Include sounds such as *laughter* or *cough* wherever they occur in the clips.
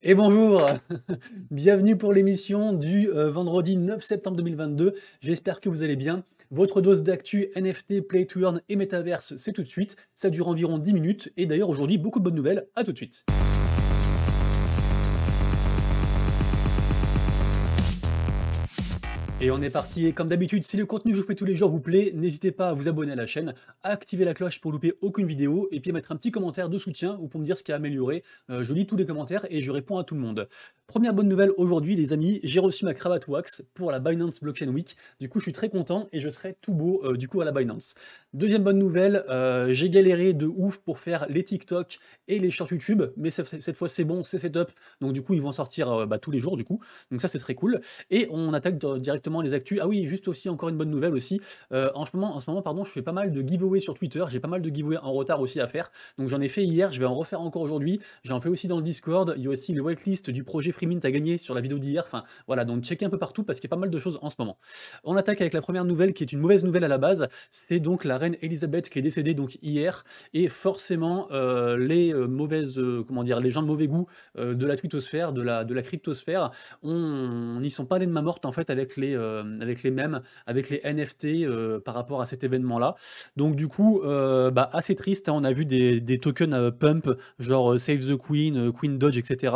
Et bonjour, *laughs* bienvenue pour l'émission du euh, vendredi 9 septembre 2022. J'espère que vous allez bien. Votre dose d'actu NFT, Play to Earn et Metaverse, c'est tout de suite. Ça dure environ 10 minutes. Et d'ailleurs, aujourd'hui, beaucoup de bonnes nouvelles. À tout de suite. Et on est parti, et comme d'habitude, si le contenu que je fais tous les jours vous plaît, n'hésitez pas à vous abonner à la chaîne, à activer la cloche pour louper aucune vidéo, et puis à mettre un petit commentaire de soutien ou pour me dire ce qui a amélioré. Euh, je lis tous les commentaires et je réponds à tout le monde. Première bonne nouvelle aujourd'hui, les amis, j'ai reçu ma cravate wax pour la Binance Blockchain Week. Du coup, je suis très content et je serai tout beau euh, du coup à la Binance. Deuxième bonne nouvelle, euh, j'ai galéré de ouf pour faire les TikTok et les shorts YouTube, mais cette fois c'est bon, c'est setup. Donc du coup, ils vont sortir bah, tous les jours du coup. Donc ça, c'est très cool. Et on attaque directement les actus. Ah oui, juste aussi encore une bonne nouvelle aussi. Euh, en, ce moment, en ce moment, pardon, je fais pas mal de giveaways sur Twitter. J'ai pas mal de giveaways en retard aussi à faire. Donc j'en ai fait hier, je vais en refaire encore aujourd'hui. J'en fais aussi dans le Discord. Il y a aussi le whitelist du projet Freemint à gagner sur la vidéo d'hier. Enfin voilà, donc check un peu partout parce qu'il y a pas mal de choses en ce moment. On attaque avec la première nouvelle qui est une mauvaise nouvelle à la base. C'est donc la reine Elisabeth qui est décédée donc hier et forcément euh, les euh, mauvaises, comment dire, les gens de mauvais goût de la twittosphère, de la de la cryptosphère, on n'y sont pas allés de ma morte en fait avec les euh, avec les mêmes, avec les NFT euh, par rapport à cet événement-là. Donc du coup, euh, bah, assez triste. Hein, on a vu des, tokens pump, genre Save the Queen, Queen Dodge, etc.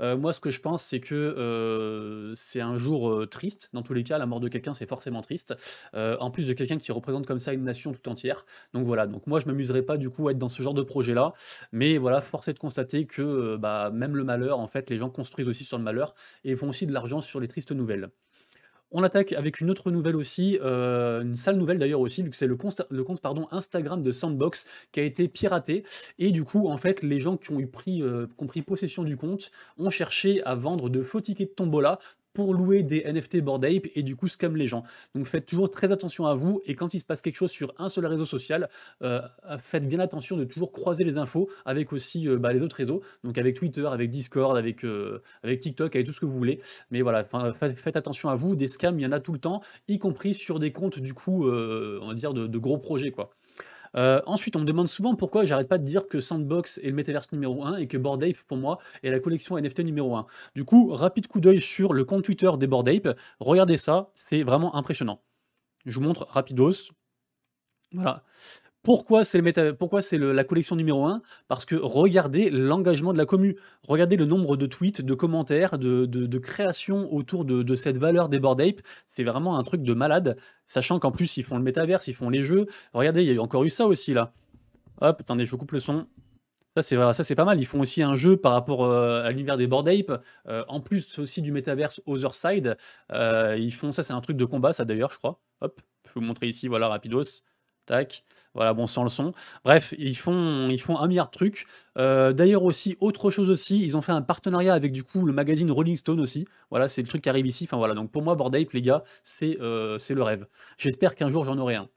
moi, ce que je pense, c'est que c'est un jour triste. Dans tous les cas, la mort de quelqu'un, c'est forcément triste. en plus de quelqu'un qui représente comme ça une nation tout entière. Donc voilà. Donc moi, je m'amuserais pas du coup à être dans ce genre de projet-là. Mais voilà, force est de constater que bah, même le malheur, en fait, les gens construisent aussi sur le malheur et font aussi de l'argent sur les tristes nouvelles. On attaque avec une autre nouvelle aussi, euh, une sale nouvelle d'ailleurs aussi, vu que c'est le, compte pardon, Instagram de Sandbox qui a été piraté. Et du coup, en fait, les gens qui ont, eu pris, euh, qui ont pris possession du compte ont cherché à vendre de faux tickets de tombola pour louer des NFT Bored Ape et du coup scam les gens. Donc faites toujours très attention à vous et quand il se passe quelque chose sur un seul réseau social, euh, euh, faites bien attention de toujours croiser les infos avec aussi euh, bah, les autres réseaux, donc avec Twitter, avec Discord, avec, avec TikTok, avec tout ce que vous voulez. Mais voilà, faites attention à vous, des scams, il y en a tout le temps, y compris sur des comptes du coup, on va dire, de gros projets quoi. Euh, ensuite, on me demande souvent pourquoi j'arrête pas de dire que Sandbox est le métaverse numéro 1 et que Bored Ape, pour moi, est la collection NFT numéro 1. Du coup, rapide coup d'œil sur le compte Twitter des Bored Ape. Regardez ça, c'est vraiment impressionnant. Je vous montre rapidos. Voilà. Pourquoi c'est, le Pourquoi c'est la collection numéro 1 Parce que regardez l'engagement de la commu, regardez le nombre de tweets, de commentaires, de, créations autour de, cette valeur des Bored Ape. C'est vraiment un truc de malade, sachant qu'en plus ils font le métaverse, ils font les jeux. Regardez, il y a encore eu ça aussi là. Hop, attendez, je coupe le son. Ça c'est, ça, c'est pas mal. Ils font aussi un jeu par rapport euh, à l'univers des Bored Ape. Euh, en plus aussi du métaverse Other Side. Euh, ils font ça, c'est un truc de combat, ça d'ailleurs, je crois. Hop, je vais vous montrer ici, voilà, rapidos. Tac. Voilà, bon, sans le son. Bref, ils font, ils font un milliard de trucs. Euh, d'ailleurs aussi, autre chose aussi, ils ont fait un partenariat avec du coup le magazine Rolling Stone aussi. Voilà, c'est le truc qui arrive ici. Enfin voilà, donc pour moi, Ape, les gars, euh, c'est le rêve. J'espère qu'un jour j'en aurai un.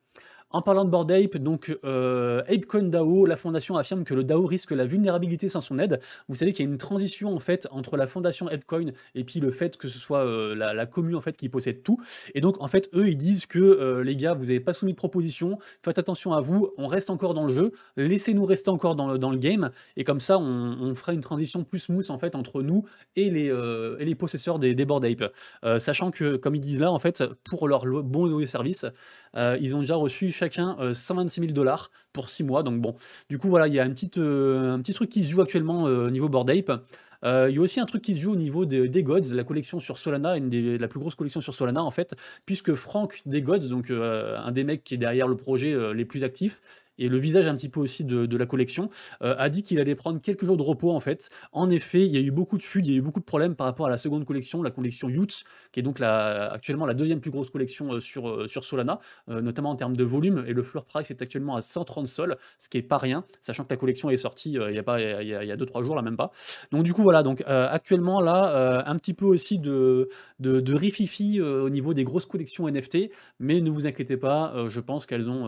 En parlant de Bored Ape, donc euh, ApeCoin DAO, la fondation affirme que le DAO risque la vulnérabilité sans son aide. Vous savez qu'il y a une transition en fait entre la fondation ApeCoin et puis le fait que ce soit euh, la, commune en fait qui possède tout. Et donc en fait eux ils disent que euh, les gars vous n'avez pas soumis de proposition, faites attention à vous, on reste encore dans le jeu, laissez-nous rester encore dans le, game et comme ça on, fera une transition plus smooth en fait entre nous et les, et les possesseurs des, des Ape. sachant que comme ils disent là en fait pour leur bon service, ils ont déjà reçu chacun 126 euh, 000 dollars pour 6 mois. Donc bon, du coup, voilà, il y a un petit, euh, un petit truc qui se joue actuellement euh, au niveau Bored Ape. Il y a aussi un truc qui se joue au niveau des, Gods, la collection sur Solana, une des, la plus grosse collection sur Solana en fait, puisque Franck des Gods, donc un des mecs qui est derrière le projet les plus actifs, et le visage un petit peu aussi de, la collection, euh, a dit qu'il allait prendre quelques jours de repos en fait. En effet, il y a eu beaucoup de fuites, il y a eu beaucoup de problèmes par rapport à la seconde collection, la collection Utes, qui est donc actuellement la deuxième plus grosse collection euh, euh, sur, Solana, notamment en termes de volume, et le floor price est actuellement à 130 sols, ce qui n'est pas rien, sachant que la collection est sortie il y a pas 2-3 jours là même pas. Donc du coup voilà, donc actuellement là, un petit peu aussi de, de, rififi au niveau des grosses collections NFT, mais ne vous inquiétez pas, je pense qu'elles ont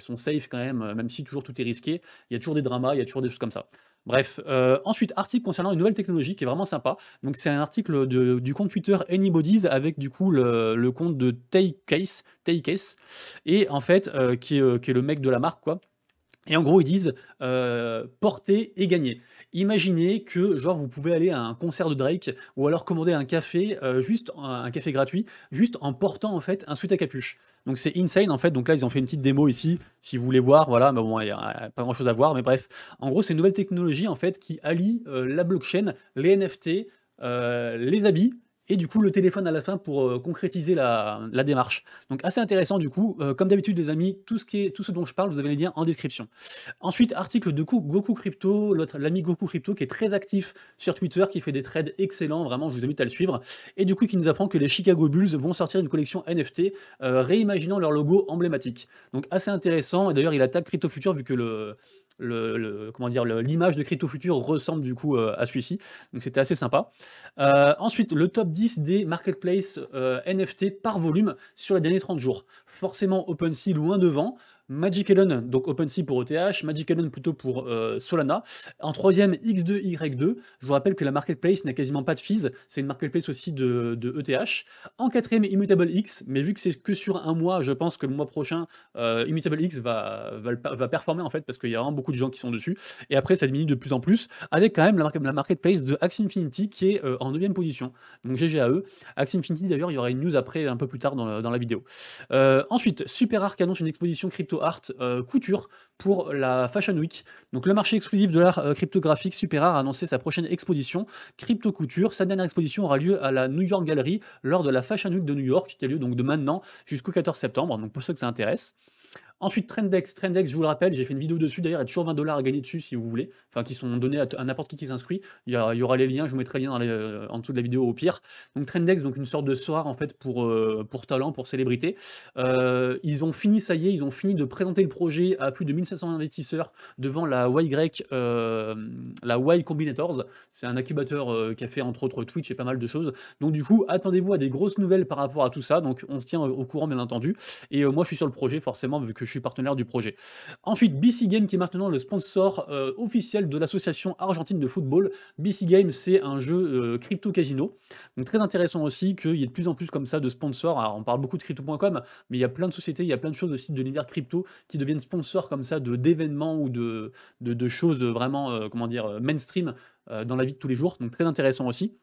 sont safe quand même euh, même si toujours tout est risqué, il y a toujours des dramas, il y a toujours des choses comme ça. Bref, euh, ensuite, article concernant une nouvelle technologie qui est vraiment sympa. Donc, c'est un article du compte Twitter Anybody's avec du coup le, compte de Take Case, et en fait, euh, qui, est, le mec de la marque, quoi. Et en gros, ils disent porter et gagner imaginez que genre vous pouvez aller à un concert de Drake ou alors commander un café euh, juste un café gratuit juste en portant en fait un sweat à capuche. Donc c'est insane en fait. Donc là ils ont fait une petite démo ici si vous voulez voir voilà mais bah, bon il n'y a euh, pas grand chose à voir mais bref en gros c'est une nouvelle technologie en fait qui allie euh, la blockchain, les NFT, les habits et du coup le téléphone à la fin pour euh, concrétiser la, démarche. Donc assez intéressant du coup. Euh, comme d'habitude les amis, tout ce, qui tout ce dont je parle, vous avez les liens en description. Ensuite, article de Goku Crypto, l'ami Goku Crypto qui est très actif sur Twitter, qui fait des trades excellents, vraiment je vous invite à le suivre. Et du coup qui nous apprend que les Chicago Bulls vont sortir une collection NFT, euh, réimaginant leur logo emblématique. Donc assez intéressant, et d'ailleurs il attaque Crypto Future vu que le comment dire, l'image de Crypto Future ressemble du coup euh, à celui-ci. Donc c'était assez sympa. Euh, ensuite, le top 10 des marketplaces euh, NFT par volume sur les derniers 30 jours. Forcément, OpenSea loin devant. Magic Elon donc OpenSea pour ETH, Magic Elon plutôt pour euh, Solana. En troisième, X2Y2. Je vous rappelle que la marketplace n'a quasiment pas de fees, c'est une marketplace aussi de, ETH. E en quatrième, Immutable X, mais vu que c'est que sur un mois, je pense que le mois prochain, ImmutableX euh, Immutable X va, va, performer en fait, parce qu'il y a vraiment beaucoup de gens qui sont dessus. Et après, ça diminue de plus en plus, avec quand même la, marketplace de Axie Infinity qui est euh, en neuvième position. Donc GGAE, Axie Infinity, d'ailleurs, il y aura une news après, un peu plus tard dans la, dans la vidéo. ensuite, SuperArc annonce une exposition crypto art euh, couture pour la Fashion Week. Donc le marché exclusif de l'art euh, cryptographique super art a annoncé sa prochaine exposition Crypto Couture. Sa dernière exposition aura lieu à la New York Gallery lors de la Fashion Week de New York qui a lieu donc de maintenant jusqu'au 14 septembre. Donc pour ceux que ça intéresse. Ensuite, Trendex. Trendex, je vous le rappelle, j'ai fait une vidéo dessus. D'ailleurs, il y a toujours 20 dollars à gagner dessus si vous voulez. Enfin, qui sont donnés à, n'importe qui qui s'inscrit. Il, y aura les liens, je vous mettrai les liens euh, en dessous de la vidéo au pire. Donc, Trendex, donc une sorte de soir en fait pour, euh, pour talent, pour célébrité. Euh, ils ont fini, ça y est, ils ont fini de présenter le projet à plus de 1500 investisseurs devant la Y, la y Combinators. C'est un incubateur qui a fait entre autres Twitch et pas mal de choses. Donc, du coup, attendez-vous à des grosses nouvelles par rapport à tout ça. Donc, on se tient au courant, bien entendu. Et moi, je suis sur le projet, forcément, vu que je suis partenaire du projet. Ensuite, BC Game, qui est maintenant le sponsor euh, officiel de l'association argentine de football. BC Game, c'est un jeu euh, crypto casino. Donc très intéressant aussi qu'il y ait de plus en plus comme ça de sponsors. on parle beaucoup de crypto.com, mais il y a plein de sociétés, il y a plein de choses aussi de l'univers crypto qui deviennent sponsors comme ça d'événements ou de, de, choses vraiment, euh, comment dire, mainstream dans la vie de tous les jours. Donc très intéressant aussi.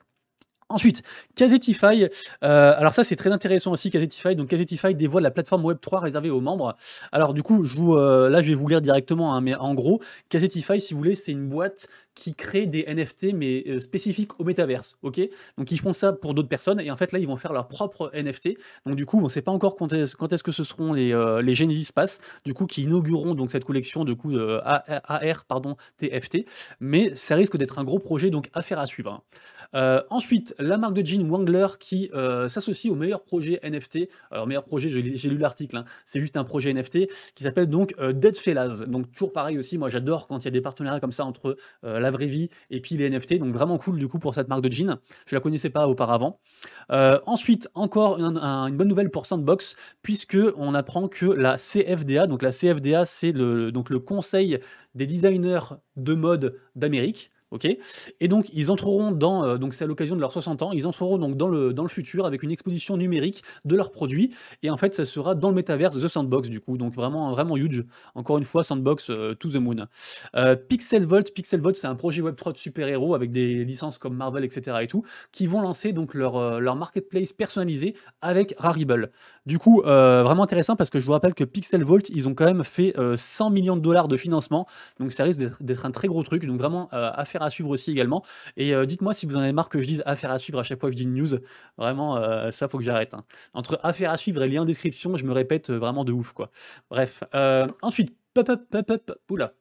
Ensuite, Casetify. Euh, alors ça, c'est très intéressant aussi, Casetify. Donc Casetify dévoile la plateforme Web3 réservée aux membres. Alors du coup, je vous, euh, là, je vais vous lire directement, hein, mais en gros, Casetify, si vous voulez, c'est une boîte qui créent des NFT mais euh, spécifiques au métaverse, ok Donc ils font ça pour d'autres personnes et en fait là ils vont faire leur propre NFT. Donc du coup on ne sait pas encore quand est-ce, que ce seront les, euh, les Genesis Pass, du coup qui inaugureront donc cette collection de coup euh, AR pardon TFT, mais ça risque d'être un gros projet donc affaire à suivre. Hein. ensuite la marque de jeans Wangler qui s'associe au meilleur projet NFT. Alors meilleur projet j'ai, lu l'article, hein. c'est juste un projet NFT qui s'appelle donc Dead Fellas. Donc toujours pareil aussi, moi j'adore quand il y a des partenariats comme ça entre la vraie vie et puis les NFT. Donc vraiment cool du coup pour cette marque de jeans. Je la connaissais pas auparavant. Euh, ensuite, encore une bonne nouvelle pour Sandbox puisque on apprend que la CFDA, donc la CFDA, c'est le, donc le Conseil des designers de mode d'Amérique. Ok et donc, ils entreront dans, euh, donc c'est à l'occasion de leurs 60 ans, ils entreront donc dans le, dans le futur avec une exposition numérique de leurs produits. Et en fait, ça sera dans le métaverse The Sandbox, du coup. Donc, vraiment, vraiment huge. Encore une fois, Sandbox euh, to the moon. Euh, Pixel Vault, Pixel c'est un projet Web3 de super-héros avec des licences comme Marvel, etc. et tout, qui vont lancer donc leur, euh, leur marketplace personnalisé avec Rarible. Du coup, vraiment intéressant parce que je vous rappelle que Pixel ils ont quand même fait 100 millions de dollars de financement. Donc, ça risque d'être un très gros truc. Donc, vraiment, à faire à suivre aussi également. Et euh, dites-moi si vous en avez marre que je dise affaire à suivre à chaque fois que je dis une news. Vraiment, euh, ça, faut que j'arrête. Hein. Entre affaire à suivre et lien description, je me répète euh, vraiment de ouf, quoi. Bref. ensuite, Pop, pop, pop, oula.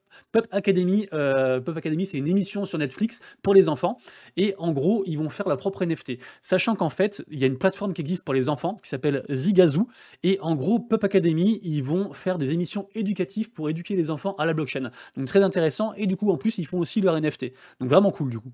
Academy, euh, Pop Academy, c'est une émission sur Netflix pour les enfants. Et en gros, ils vont faire leur propre NFT. Sachant qu'en fait, il y a une plateforme qui existe pour les enfants qui s'appelle Zigazoo. Et en gros, Pop Academy, ils vont faire des émissions éducatives pour éduquer les enfants à la blockchain. Donc très intéressant. Et du coup, en plus, ils font aussi leur NFT. Donc vraiment cool du coup.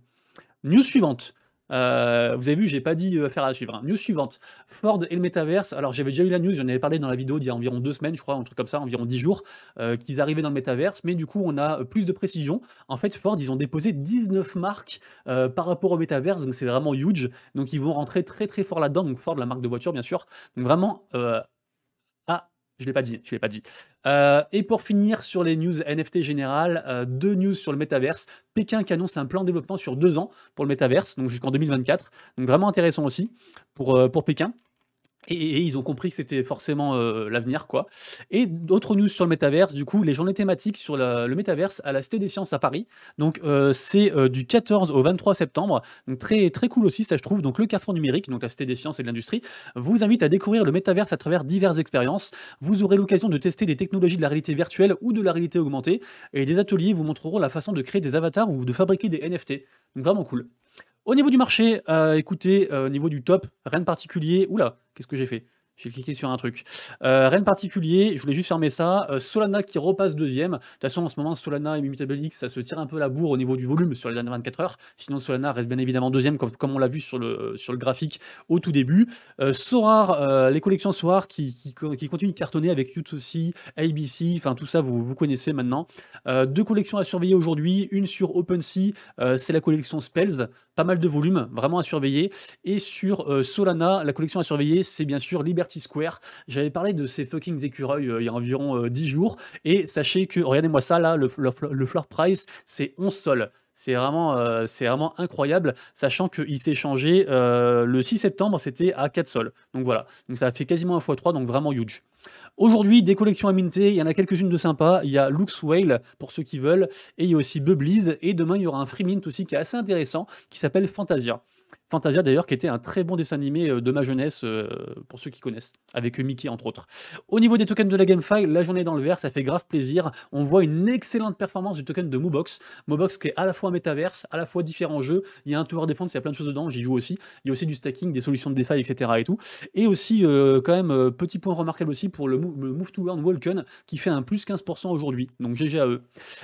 News suivante. Euh, vous avez vu, j'ai pas dit euh, faire à suivre. Hein. News suivante Ford et le métaverse. Alors, j'avais déjà eu la news, j'en avais parlé dans la vidéo d'il y a environ deux semaines, je crois, un truc comme ça, environ dix jours, euh, qu'ils arrivaient dans le métaverse. Mais du coup, on a plus de précision. En fait, Ford, ils ont déposé 19 marques par rapport au métaverse, donc c'est vraiment huge. Donc, ils vont rentrer très très fort là-dedans. Donc, Ford, la marque de voiture, bien sûr. Donc, vraiment je l'ai pas dit, je l'ai pas dit. Euh, et pour finir sur les news NFT générales, euh, deux news sur le métaverse. Pékin qui annonce un plan de développement sur deux ans pour le métaverse, donc jusqu'en 2024. Donc vraiment intéressant aussi pour, euh, pour Pékin. Et, ils ont compris que c'était forcément euh, l'avenir, quoi. Et d'autres news sur le métaverse, du coup, les journées thématiques sur le métaverse à la Cité des Sciences à Paris. Donc, euh, c'est euh, du 14 au 23 septembre. très, très cool aussi, ça, je trouve. Donc, le Carrefour numérique, donc la Cité des Sciences et de l'Industrie, vous invite à découvrir le métaverse à travers diverses expériences. Vous aurez l'occasion de tester des technologies de la réalité virtuelle ou de la réalité augmentée. Et des ateliers vous montreront la façon de créer des avatars ou de fabriquer des NFT. Donc, vraiment cool. Au niveau du marché, euh, écoutez, euh, au niveau du top, rien de particulier. Oula, qu'est-ce que j'ai fait j'ai cliqué sur un truc. Euh, rien de particulier, je voulais juste fermer ça. Euh, Solana qui repasse deuxième. De toute façon, en ce moment, Solana et Mutable X, ça se tire un peu la bourre au niveau du volume sur les dernières 24 heures. Sinon, Solana reste bien évidemment deuxième, comme, on l'a vu sur le, sur le graphique au tout début. Euh, Sorar, euh, les collections Sorar qui, qui, continuent de cartonner avec aussi ABC, enfin tout ça, vous, vous connaissez maintenant. deux collections à surveiller aujourd'hui. Une sur OpenSea, c'est la collection Spells. Pas mal de volume, vraiment à surveiller. Et sur Solana, la collection à surveiller, c'est bien sûr Liberty Square. J'avais parlé de ces fucking écureuils euh, il y a environ 10 euh, jours. Et sachez que, regardez-moi ça là, le, floor price, c'est 11 sols. C'est vraiment, euh, vraiment incroyable, sachant qu'il s'est changé le 6 septembre, c'était à 4 sols. Donc voilà, donc ça fait quasiment 1 fois 3, donc vraiment huge. Aujourd'hui, des collections à minter, il y en a quelques-unes de sympas. Il y a Lux Whale pour ceux qui veulent, et il y a aussi Bubblies. Et demain, il y aura un free mint aussi qui est assez intéressant, qui s'appelle Fantasia. Fantasia d'ailleurs, qui était un très bon dessin animé euh, de ma jeunesse, euh, pour ceux qui connaissent, avec Mickey entre autres. Au niveau des tokens de la GameFi, la journée dans le vert, ça fait grave plaisir. On voit une excellente performance du token de Mobox. Mobox qui est à la fois métaverse, à la fois différents jeux. Il y a un tower Defense, il y a plein de choses dedans, j'y joue aussi. Il y a aussi du stacking, des solutions de DeFi, etc. Et, tout. et aussi, euh, quand même, petit point remarquable aussi pour le, Move to Earn Walken, qui fait un plus 15% aujourd'hui. Donc GG e.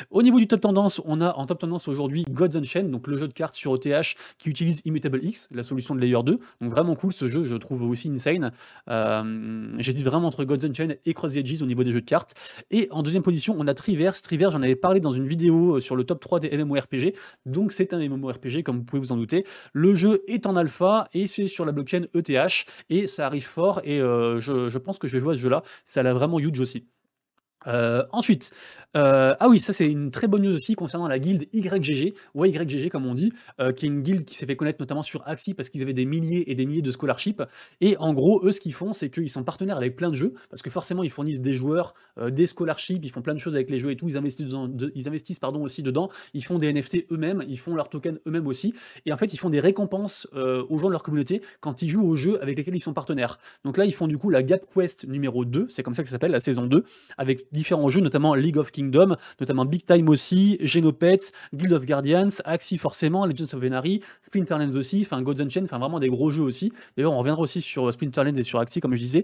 Au niveau du top tendance, on a en top tendance aujourd'hui Gods Unchained, donc le jeu de cartes sur ETH qui utilise Immutable X la solution de Layer 2. Donc vraiment cool ce jeu, je trouve aussi insane. Euh, j'hésite vraiment entre Gods chain et Cross Edges au niveau des jeux de cartes. Et en deuxième position, on a Triverse. Triverse, j'en avais parlé dans une vidéo euh, sur le top 3 des MMORPG. Donc c'est un MMORPG, comme vous pouvez vous en douter. Le jeu est en alpha et c'est sur la blockchain ETH et ça arrive fort et euh, je, pense que je vais jouer à ce jeu-là. Ça l'a vraiment huge aussi. Euh, ensuite, euh, ah oui, ça c'est une très bonne news aussi concernant la guilde YGG, ou YGG comme on dit, euh, qui est une guilde qui s'est fait connaître notamment sur Axie parce qu'ils avaient des milliers et des milliers de scholarships. Et en gros, eux, ce qu'ils font, c'est qu'ils sont partenaires avec plein de jeux, parce que forcément, ils fournissent des joueurs, des scholarships, ils font plein de choses avec les jeux et tout, ils investissent, ils investissent pardon, aussi dedans, ils font des NFT eux-mêmes, ils font leurs tokens eux-mêmes aussi, et en fait, ils font des récompenses aux gens de leur communauté quand ils jouent aux jeux avec lesquels ils sont partenaires. Donc là, ils font du coup la Gap Quest numéro 2, c'est comme ça que ça s'appelle, la saison 2, avec différents jeux, notamment League of Kingdom, notamment Big Time aussi, Genopets, Guild of Guardians, Axie forcément, Legends of Venari, Splinterlands aussi, enfin Gods and Chain, enfin vraiment des gros jeux aussi. D'ailleurs, on reviendra aussi sur euh, Splinterlands et sur Axie, comme je disais.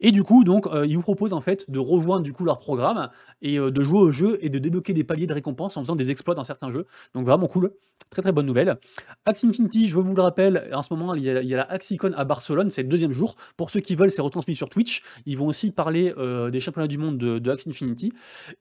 Et du coup, donc, euh, ils vous proposent en fait de rejoindre du coup leur programme et euh, de jouer au jeu et de débloquer des paliers de récompense en faisant des exploits dans certains jeux. Donc vraiment cool. Très très bonne nouvelle. Axie Infinity, je vous le rappelle, en ce moment, il y a, la AxiCon à Barcelone, c'est le deuxième jour. Pour ceux qui veulent, c'est retransmis sur Twitch. Ils vont aussi parler euh, des championnats du monde de, de Infinity.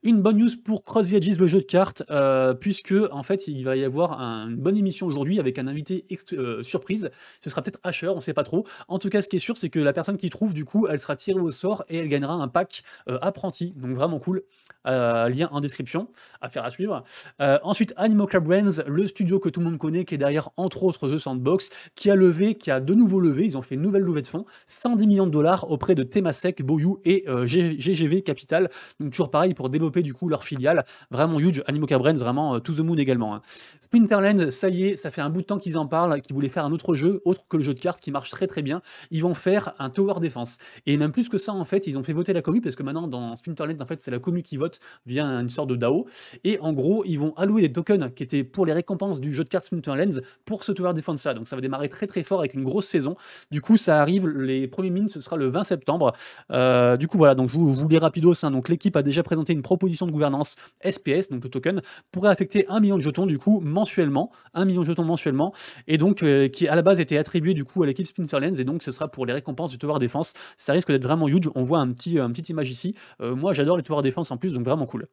Une bonne news pour Cross the Edges, le jeu de cartes, euh, puisque en fait, il va y avoir une bonne émission aujourd'hui avec un invité euh, surprise. Ce sera peut-être Asher, on ne sait pas trop. En tout cas, ce qui est sûr, c'est que la personne qui trouve, du coup, elle sera tirée au sort et elle gagnera un pack apprenti. Donc vraiment cool. lien en description, à faire à suivre. ensuite, Club Brands, le studio que tout le monde connaît, qui est derrière, entre autres, The Sandbox, qui a levé, qui a de nouveau levé, ils ont fait une nouvelle levée de fonds, 110 millions de dollars auprès de Temasek, Boyou et euh, GGV Capital. Donc toujours pareil pour développer du coup leur filiale. Vraiment huge, Animo Brands, vraiment euh, to the moon également. Hein. Splinterland, ça y est, ça fait un bout de temps qu'ils en parlent, qu'ils voulaient faire un autre jeu, autre que le jeu de cartes qui marche très très bien. Ils vont faire un Tower Defense. Et même plus que ça, en fait, ils ont fait voter la commu, parce que maintenant dans Splinterland, en fait, c'est la commu qui vote via une sorte de DAO. Et en gros, ils vont allouer des tokens qui étaient pour les récompenses du du jeu de cartes Splinter Lens pour ce Tower Defense ça Donc ça va démarrer très très fort avec une grosse saison. Du coup, ça arrive, les premiers mines, ce sera le 20 septembre. Euh, du coup, voilà, donc je vous, vous lis rapidos. Hein. donc l'équipe a déjà présenté une proposition de gouvernance SPS, donc le token, pourrait affecter 1 million de jetons du coup mensuellement, 1 million de jetons mensuellement, et donc euh, qui à la base était attribué du coup à l'équipe Splinter Lens, et donc ce sera pour les récompenses du Tower Defense. Ça risque d'être vraiment huge. On voit un petit, une petite image ici. Euh, moi, j'adore les Tower Defense en plus, donc vraiment cool.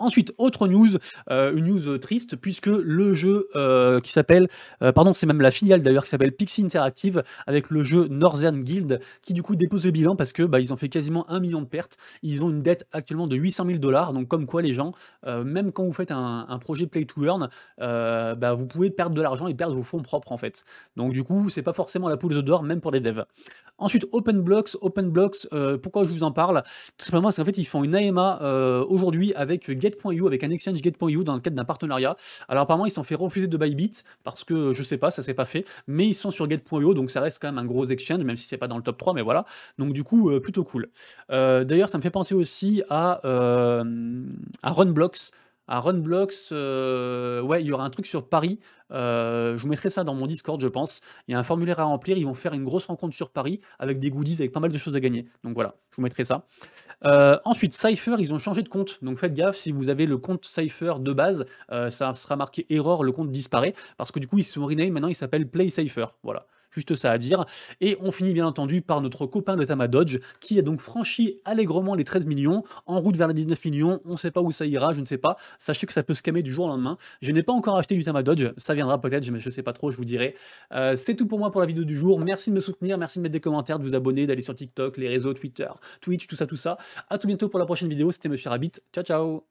Ensuite, autre news, euh, une news euh, triste, puisque le jeu euh, qui s'appelle, pardon, c'est même la filiale d'ailleurs qui s'appelle Pixie Interactive, avec le jeu Northern Guild, qui du coup dépose le bilan parce que bah, ils ont fait quasiment un million de pertes. Ils ont une dette actuellement de 800 000 dollars, donc comme quoi les gens, même quand vous faites un, projet play to earn, bah, vous pouvez perdre de l'argent et perdre vos fonds propres en fait. Donc du coup, c'est pas forcément la poule aux d'or, même pour les devs. Ensuite, OpenBlocks, OpenBlocks, pourquoi je vous en parle Tout simplement parce qu'en fait, ils font une AMA aujourd'hui avec Game Get.io, avec un exchange Get.io dans le cadre d'un partenariat. Alors apparemment, ils se sont fait refuser de Bybit parce que je sais pas, ça s'est pas fait, mais ils sont sur Get.io, donc ça reste quand même un gros exchange, même si c'est pas dans le top 3, mais voilà. Donc du coup, euh, plutôt cool. Euh, d'ailleurs, ça me fait penser aussi à, euh, à Runblocks à Runblocks, euh, ouais, il y aura un truc sur Paris. Euh, je vous mettrai ça dans mon Discord, je pense. Il y a un formulaire à remplir. Ils vont faire une grosse rencontre sur Paris avec des goodies, avec pas mal de choses à gagner. Donc voilà, je vous mettrai ça. Euh, ensuite, Cypher, ils ont changé de compte. Donc faites gaffe, si vous avez le compte Cypher de base, ça sera marqué erreur, le compte disparaît. Parce que du coup, ils se sont rename, maintenant ils s'appellent Play Cypher. Voilà juste ça à dire. Et on finit bien entendu par notre copain de Tama Dodge, qui a donc franchi allègrement les 13 millions, en route vers les 19 millions, on ne sait pas où ça ira, je ne sais pas. Sachez que ça peut se cammer du jour au lendemain. Je n'ai pas encore acheté du Tama Dodge, ça viendra peut-être, mais je ne sais pas trop, je vous dirai. Euh, c'est tout pour moi pour la vidéo du jour. Merci de me soutenir, merci de mettre des commentaires, de vous abonner, d'aller sur TikTok, les réseaux, Twitter, Twitch, tout ça, tout ça. À tout bientôt pour la prochaine vidéo, c'était Monsieur Rabbit. Ciao, ciao